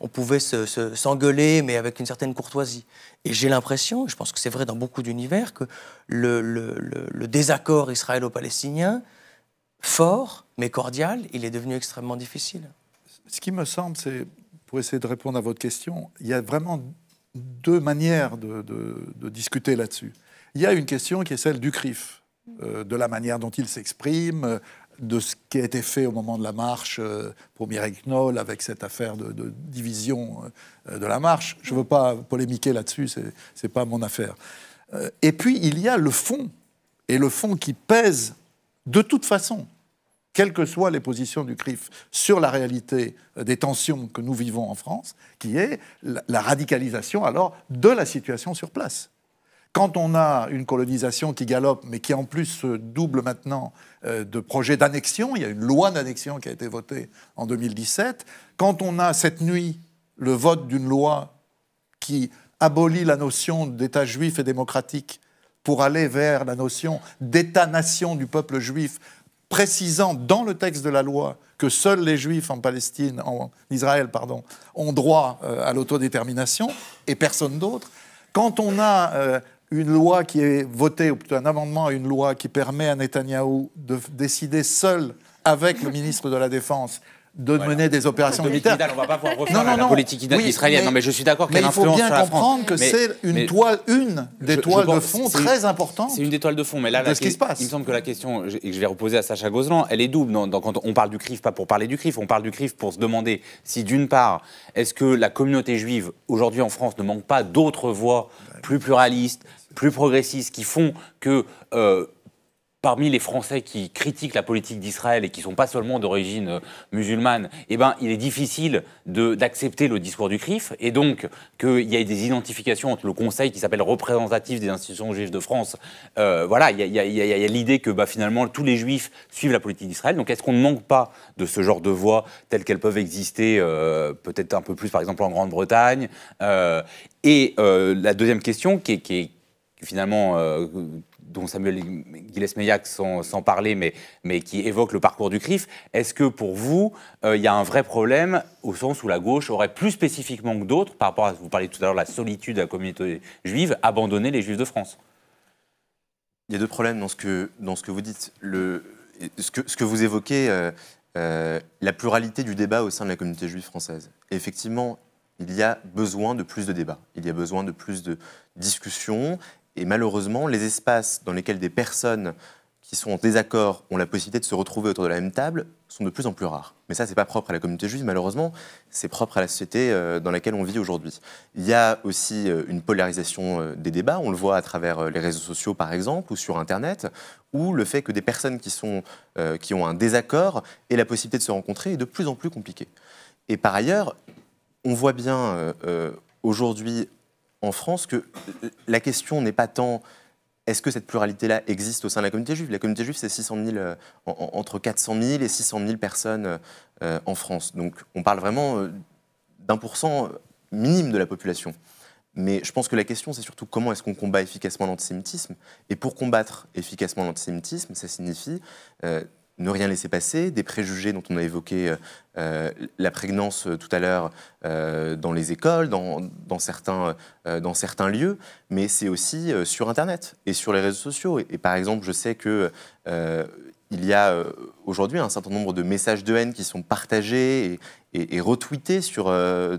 on pouvait s'engueuler, se, mais avec une certaine courtoisie. Et j'ai l'impression, je pense que c'est vrai dans beaucoup d'univers, que le, désaccord israélo-palestinien, fort mais cordial, il est devenu extrêmement difficile. Ce qui me semble, c'est, pour essayer de répondre à votre question, il y a vraiment deux manières de, discuter là-dessus. Il y a une question qui est celle du CRIF, euh, de la manière dont il s'exprime, euh, de ce qui a été fait au moment de la marche euh, pour Mireille Knoll avec cette affaire de, division euh, de la marche. Je ne veux pas polémiquer là-dessus, ce n'est pas mon affaire. Euh, et puis, il y a le fond, et le fond qui pèse de toute façon, quelles que soient les positions du CRIF sur la réalité des tensions que nous vivons en France, qui est la radicalisation alors de la situation sur place quand on a une colonisation qui galope, mais qui en plus se double maintenant euh, de projets d'annexion, il y a une loi d'annexion qui a été votée en 2017, quand on a cette nuit le vote d'une loi qui abolit la notion d'État juif et démocratique pour aller vers la notion d'État-nation du peuple juif, précisant dans le texte de la loi que seuls les Juifs en Palestine, en Israël, pardon, ont droit euh, à l'autodétermination et personne d'autre. Quand on a euh, une loi qui est votée, ou plutôt un amendement à une loi qui permet à Netanyahou de décider seul avec le ministre de la Défense de mener des opérations militaires. on va pas refaire non, non, la, politique Mais, non, je suis d'accord il faut bien comprendre que c'est une toile, une des toiles de fond très importante. C'est une des toiles de fond, mais là, se passe. Il me semble que la question, et je vais reposer à Sacha Gozlan, elle est double. quand on parle du CRIF, pas pour parler du CRIF, on parle du CRIF pour se demander si, d'une part, est-ce que la communauté juive aujourd'hui en France ne manque pas d'autres voix plus pluralistes, plus progressistes qui font que euh, parmi les Français qui critiquent la politique d'Israël et qui ne sont pas seulement d'origine euh, musulmane, eh ben, il est difficile d'accepter le discours du CRIF et donc qu'il y ait des identifications entre le Conseil qui s'appelle représentatif des institutions juives de France. voilà, il y a, l'idée que bah, finalement tous les juifs suivent la politique d'Israël. Donc est-ce qu'on ne manque pas de ce genre de voix telles qu'elles peuvent exister euh, peut-être un peu plus par exemple en Grande-Bretagne Et la deuxième question qui est finalement, euh, dont Samuel Gilles-Meillac sans, sans, parler, mais, mais qui évoque le parcours du CRIF. Est-ce que pour vous, euh, il y a un vrai problème au sens où la gauche aurait plus spécifiquement que d'autres, par rapport à, vous parliez tout à l'heure, la solitude de la communauté juive, abandonné les juifs de France Il y a deux problèmes dans ce que, dans ce que vous dites. Le, ce, que, ce que vous évoquez, euh, la pluralité du débat au sein de la communauté juive française. effectivement, il y a besoin de plus de débats, il y a besoin de plus de discussions, et malheureusement, les espaces dans lesquels des personnes qui sont en désaccord ont la possibilité de se retrouver autour de la même table sont de plus en plus rares. Mais ça, n'est pas propre à la communauté juive, malheureusement, c'est propre à la société euh, dans laquelle on vit aujourd'hui. Il y a aussi euh, une polarisation euh, des débats, on le voit à travers les réseaux sociaux, par exemple, ou sur Internet, où le fait que des personnes qui, sont, qui ont un désaccord aient la possibilité de se rencontrer est de plus en plus compliqué. Et par ailleurs, on voit bien aujourd'hui en France que la question n'est pas tant est-ce que cette pluralité-là existe au sein de la communauté juive La communauté juive, c'est 600 000, euh, entre 400 000 et 600 000 personnes euh, en France. Donc on parle vraiment euh, d'un pourcent minime de la population. Mais je pense que la question, c'est surtout comment est-ce qu'on combat efficacement l'antisémitisme. Et pour combattre efficacement l'antisémitisme, ça signifie ne rien laisser passer, des préjugés dont on a évoqué euh, euh, la prégnance euh, tout à l'heure dans les écoles, dans, certains, lieux, mais c'est aussi sur Internet et sur les réseaux sociaux. Et, par exemple, je sais qu'il y a aujourd'hui un certain nombre de messages de haine qui sont partagés et, et retweetés sur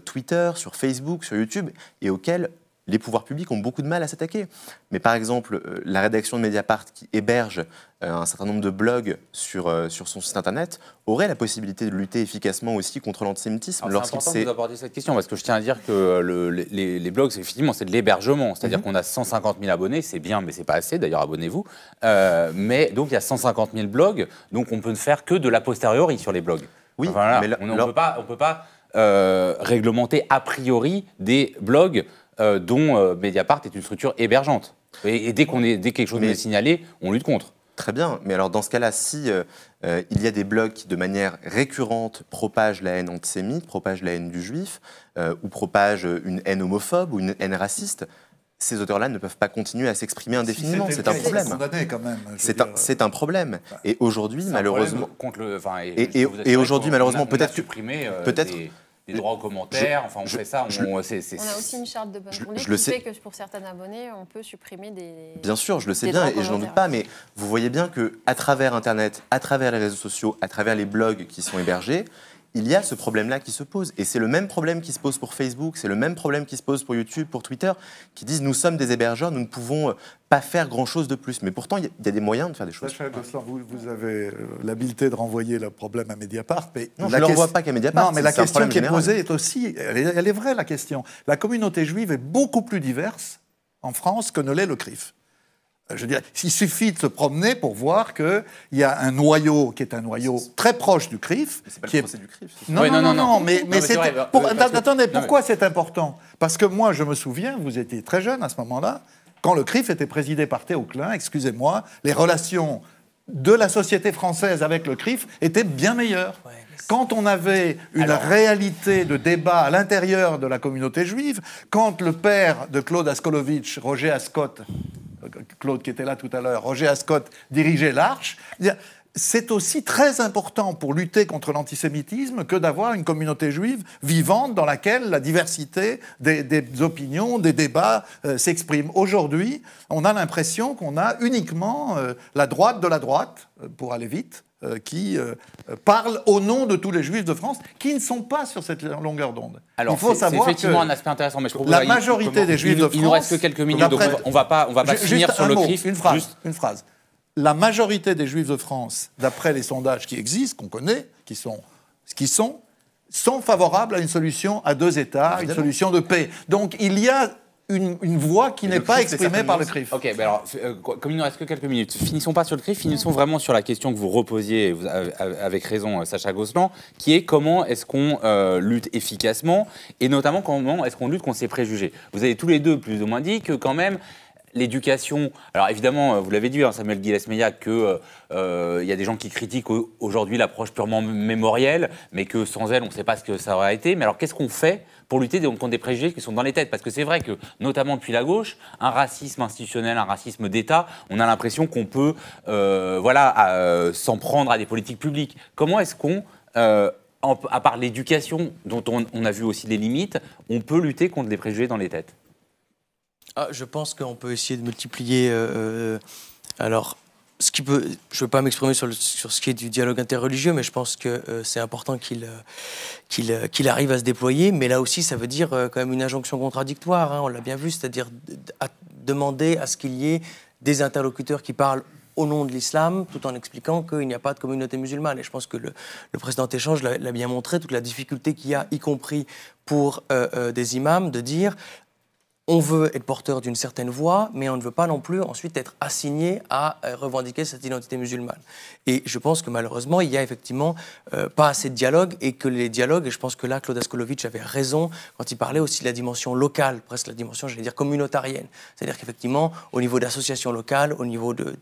Twitter, sur Facebook, sur YouTube, et auxquels les pouvoirs publics ont beaucoup de mal à s'attaquer. Mais par exemple, euh, la rédaction de Mediapart, qui héberge euh, un certain nombre de blogs sur, euh, sur son site internet, aurait la possibilité de lutter efficacement aussi contre l'antisémitisme. C'est important de vous aborder cette question, parce que je tiens à dire que les, blogs, effectivement, c'est de l'hébergement. C'est-à-dire mhm. qu'on a 150 000 abonnés, c'est bien, mais c'est pas assez, d'ailleurs, abonnez-vous. mais donc, il y a 150 000 blogs, donc on peut ne faire que de la posteriori sur les blogs. Oui, mais on ne peut pas, on peut pas réglementer a priori des blogs euh, dont euh, Mediapart est une structure hébergeante. Et, dès, qu'on est, dès que quelque chose nous est signalé, on lutte contre. Très bien, mais alors dans ce cas-là, si euh, il y a des blogs qui, de manière récurrente, propagent la haine antisémite, propagent la haine du juif, ou propagent une haine homophobe ou une haine raciste, ces auteurs-là ne peuvent pas continuer à s'exprimer indéfiniment. c'est un problème. C'est un, problème. Et aujourd'hui, malheureusement, contre et, et aujourd'hui, malheureusement, peut-être, peut-être des droits aux commentaires. enfin, on fait ça. On, a aussi une charte de bonne conduite je, sais. que pour certains abonnés, on peut supprimer des. Bien sûr, je le sais bien et je n'en doute pas, mais vous voyez bien que à travers Internet, à travers les réseaux sociaux, à travers les blogs qui sont hébergés, il y a ce problème-là qui se pose. Et c'est le même problème qui se pose pour Facebook, c'est le même problème qui se pose pour YouTube, pour Twitter, qui disent nous sommes des hébergeurs, nous ne pouvons euh, pas faire grand-chose de plus. Mais pourtant, il y, a des moyens de faire des choses. vous, vous avez euh, l'habileté de renvoyer le problème à Mediapart. Mais non, je ne l'envoie pas qu'à Mediapart. Non, mais la question qui est posée est aussi, elle est vraie la question. La communauté juive est beaucoup plus diverse en France que ne l'est le CRIF. Je il suffit de se promener pour voir qu'il y a un noyau qui est un noyau très proche du CRIF. c'est pas qui le du CRIF. Non, non, non, mais, c'est. Bah, euh, attendez, pourquoi c'est important Parce que moi, je me souviens, vous étiez très jeune à ce moment-là, quand le CRIF était présidé par Théo Klein, excusez-moi, les relations de la société française avec le CRIF étaient bien meilleures. quand on avait une réalité de débat à l'intérieur de la communauté juive, quand le père de Claude Askolovitch, Roger Ascot… Claude qui était là tout à l'heure, Roger Ascot dirigeait l'Arche. C'est aussi très important pour lutter contre l'antisémitisme que d'avoir une communauté juive vivante dans laquelle la diversité des, opinions, des débats euh, s'exprime. Aujourd'hui, on a l'impression qu'on a uniquement euh, la droite de la droite, euh, pour aller vite, euh, qui euh, parle au nom de tous les juifs de France qui ne sont pas sur cette longueur d'onde. Alors, il faut savoir. C'est effectivement un aspect intéressant, mais je La majorité des juifs de France. Il nous reste que quelques minutes, donc on va pas, on va pas finir sur le mot, Une phrase. Une phrase. La majorité des juifs de France, d'après les sondages qui existent, qu'on connaît, qui sont, ce qui sont, sont favorables à une solution à deux États, une solution de paix. Donc il y a une, voix qui n'est pas exprimée par le CRIF. Ok, ben alors, euh, comme il ne reste que quelques minutes, finissons pas sur le CRIF, finissons vraiment sur la question que vous reposiez, avec raison, euh, Sacha Gosselin, qui est comment est-ce qu'on euh, lutte efficacement, et notamment comment est-ce qu'on lutte contre ses préjugés. Vous avez tous les deux plus ou moins dit que quand même, l'éducation. Alors évidemment, euh, vous l'avez dit, hein, Samuel Guillas-Meya, qu'il euh, euh, y a des gens qui critiquent aujourd'hui l'approche purement mémorielle, mais que sans elle, on ne sait pas ce que ça aurait été. Mais alors qu'est-ce qu'on fait pour lutter contre des préjugés qui sont dans les têtes Parce que c'est vrai que, notamment depuis la gauche, un racisme institutionnel, un racisme d'État, on a l'impression qu'on peut voilà, s'en prendre à des politiques publiques. Comment est-ce qu'on à part l'éducation, dont on, a vu aussi les limites, on peut lutter contre les préjugés dans les têtes ah, je pense qu'on peut essayer de multiplier. Euh, euh, alors, ce qui peut, je ne veux pas m'exprimer sur, sur, ce qui est du dialogue interreligieux, mais je pense que euh, c'est important qu'il qu'il arrive à se déployer. Mais là aussi, ça veut dire quand même une injonction contradictoire. Hein, on l'a bien vu, c'est-à-dire demander à ce qu'il y ait des interlocuteurs qui parlent au nom de l'islam, tout en expliquant qu'il n'y a pas de communauté musulmane. Et je pense que le, le précédent échange l'a bien montré, toute la difficulté qu'il y a, y compris pour des imams, de dire on veut être porteur d'une certaine voix, mais on ne veut pas non plus ensuite être assigné à euh, revendiquer cette identité musulmane. Et je pense que malheureusement, il n'y a effectivement euh, pas assez de dialogue et que les dialogues, et je pense que là, Claude Askolovitch avait raison quand il parlait aussi de la dimension locale, presque la dimension, j'allais dire, communautarienne. C'est-à-dire qu'effectivement, au niveau d'associations locales, au niveau de,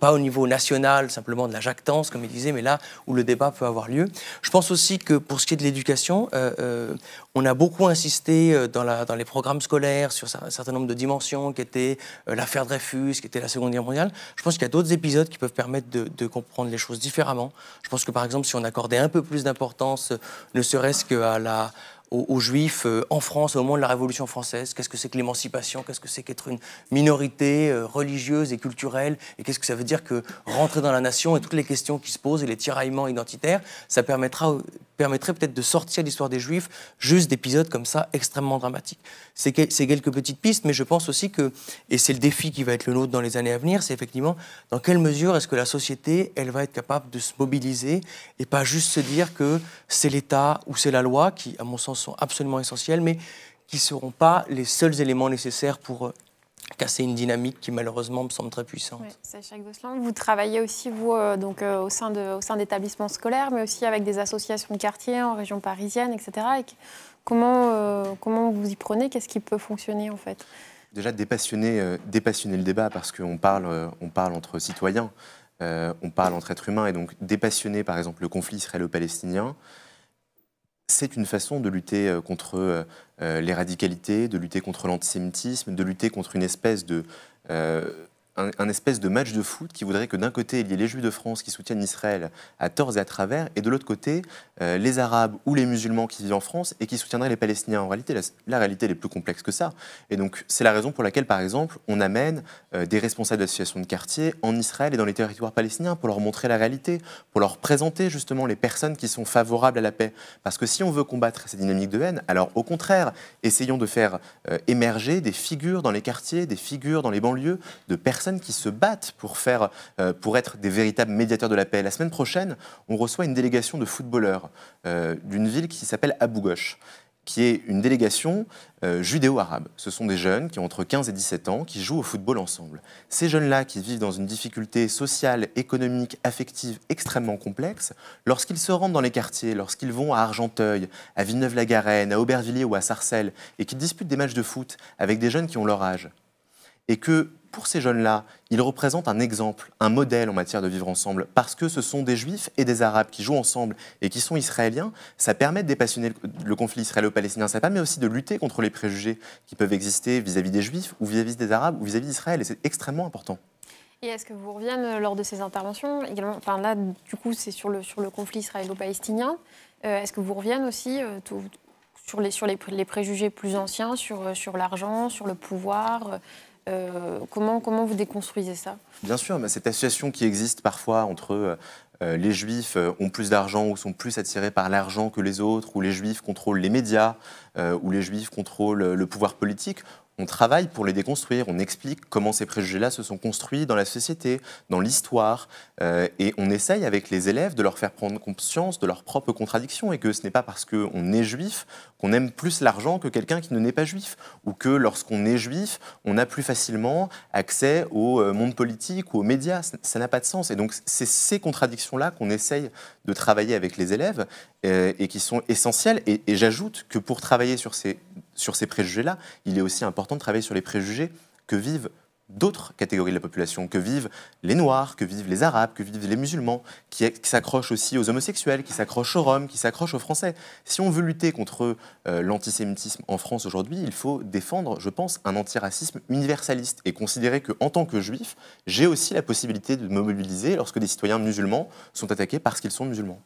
pas au niveau national, simplement de la jactance, comme il disait, mais là où le débat peut avoir lieu. Je pense aussi que pour ce qui est de l'éducation, euh, on a beaucoup insisté dans les programmes scolaires sur un certain nombre de dimensions, qui était euh, l'affaire Dreyfus, qui était la Seconde Guerre mondiale. Je pense qu'il y a d'autres épisodes qui peuvent permettre de, comprendre les choses différemment. Je pense que par exemple, si on accordait un peu plus d'importance, euh, ne serait-ce qu'à la aux, Juifs euh, en France au moment de la Révolution française. Qu'est-ce que c'est que l'émancipation Qu'est-ce que c'est qu'être une minorité religieuse et culturelle Et qu'est-ce que ça veut dire que rentrer dans la nation et toutes les questions qui se posent et les tiraillements identitaires Ça permettra permettrait peut-être de sortir l'histoire des Juifs juste d'épisodes comme ça extrêmement dramatiques. C'est quelques petites pistes, mais je pense aussi que, et c'est le défi qui va être le nôtre dans les années à venir, c'est effectivement dans quelle mesure est-ce que la société, elle va être capable de se mobiliser et pas juste se dire que c'est l'État ou c'est la loi, qui à mon sens sont absolument essentiels, mais qui ne seront pas les seuls éléments nécessaires pour euh, c'est une dynamique qui malheureusement me semble très puissante. vous travaillez aussi vous euh, donc euh, au sein de sein d'établissements scolaires, mais aussi avec des associations de quartier en région parisienne, etc. Euh, comment vous y prenez Qu'est-ce qui peut fonctionner en fait Déjà dépassionner le débat parce qu'on on parle entre citoyens, on parle entre êtres humains et donc dépassionner par exemple le conflit israélo-palestinien c'est une façon de lutter euh, contre euh, euh, les radicalités, de lutter contre l'antisémitisme, de lutter contre une espèce de un, espèce de match de foot qui voudrait que d'un côté, il y ait les Juifs de France qui soutiennent Israël à tort et à travers, et de l'autre côté, euh, les Arabes ou les musulmans qui vivent en France et qui soutiendraient les Palestiniens. En réalité, la, réalité, est plus complexe que ça. Et donc, c'est la raison pour laquelle, par exemple, on amène euh, des responsables d'associations de quartier en Israël et dans les territoires palestiniens pour leur montrer la réalité, pour leur présenter justement les personnes qui sont favorables à la paix. Parce que si on veut combattre ces dynamiques de haine, alors au contraire, essayons de faire euh, émerger des figures dans les quartiers, des figures dans les banlieues, de personnes qui se battent pour, faire, euh, pour être des véritables médiateurs de la paix. La semaine prochaine, on reçoit une délégation de footballeurs euh, d'une ville qui s'appelle Abu Ghosh qui est une délégation euh, judéo-arabe. Ce sont des jeunes qui ont entre 15 et 17 ans, qui jouent au football ensemble. Ces jeunes-là, qui vivent dans une difficulté sociale, économique, affective extrêmement complexe, lorsqu'ils se rendent dans les quartiers, lorsqu'ils vont à Argenteuil, à Villeneuve-la-Garenne, à Aubervilliers ou à Sarcelles, et qui disputent des matchs de foot avec des jeunes qui ont leur âge, et que pour ces jeunes-là, ils représentent un exemple, un modèle en matière de vivre ensemble, parce que ce sont des juifs et des arabes qui jouent ensemble et qui sont israéliens. Ça permet de dépassionner le conflit israélo-palestinien, ça permet aussi de lutter contre les préjugés qui peuvent exister vis-à-vis des juifs ou vis-à-vis des arabes ou vis-à-vis d'Israël, et c'est extrêmement important. Et est-ce que vous reviennent euh, lors de ces interventions également Enfin là, du coup, c'est sur le, sur le conflit israélo-palestinien. Euh, est-ce que vous reviennent aussi euh, sur, les, sur préjugés plus anciens, sur, sur l'argent, sur le pouvoir euh, comment, comment vous déconstruisez ça Bien sûr, cette association qui existe parfois entre euh, euh, les juifs ont plus d'argent ou sont plus attirés par l'argent que les autres, ou les juifs contrôlent les médias, ou les juifs contrôlent le pouvoir politique, on travaille pour les déconstruire, on explique comment ces préjugés-là se sont construits dans la société, dans l'histoire, euh, et on essaye avec les élèves de leur faire prendre conscience de leurs propres contradictions et que ce n'est pas parce qu'on est juif qu'on aime plus l'argent que quelqu'un qui ne n'est pas juif, ou que lorsqu'on est juif, on a plus facilement accès au euh, monde politique ou aux médias. Ça n'a pas de sens. Et donc c'est ces contradictions-là qu'on essaye de travailler avec les élèves euh, et qui sont essentielles. et j'ajoute que pour travailler sur ces sur ces préjugés-là, il est aussi important de travailler sur les préjugés que vivent d'autres catégories de la population, que vivent les Noirs, que vivent les Arabes, que vivent les musulmans, qui, s'accrochent aussi aux homosexuels, qui s'accrochent aux Roms, qui s'accrochent aux Français. Si on veut lutter contre euh, l'antisémitisme en France aujourd'hui, il faut défendre, je pense, un antiracisme universaliste et considérer qu'en tant que juif, j'ai aussi la possibilité de me mobiliser lorsque des citoyens musulmans sont attaqués parce qu'ils sont musulmans.